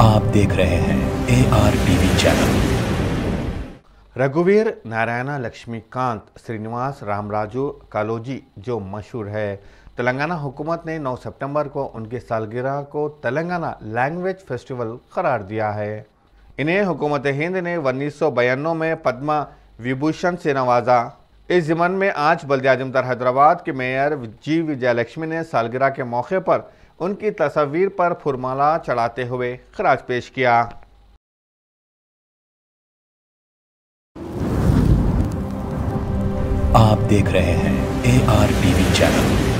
आप देख रहे हैं ए आर टीवी चैनल रघुवीर नारायणा लक्ष्मीकांत श्रीनिवास रामराजू कालोजी जो मशहूर है तेलंगाना हुकूमत ने 9 सितंबर को उनके सालगिरह को तेलंगाना लैंग्वेज फेस्टिवल करार दिया है इन्हें हुकूमत हिंद ने उन्नीस में पद्मा विभूषण से नवाजा इस जिमन में आज बल्द आजमदार हैदराबाद के मेयर जी विजयलक्ष्मी ने सालगिरह के मौके पर उनकी तस्वीर पर फुरमाला चढ़ाते हुए खराज पेश किया आप देख रहे हैं ए आर टीवी चैनल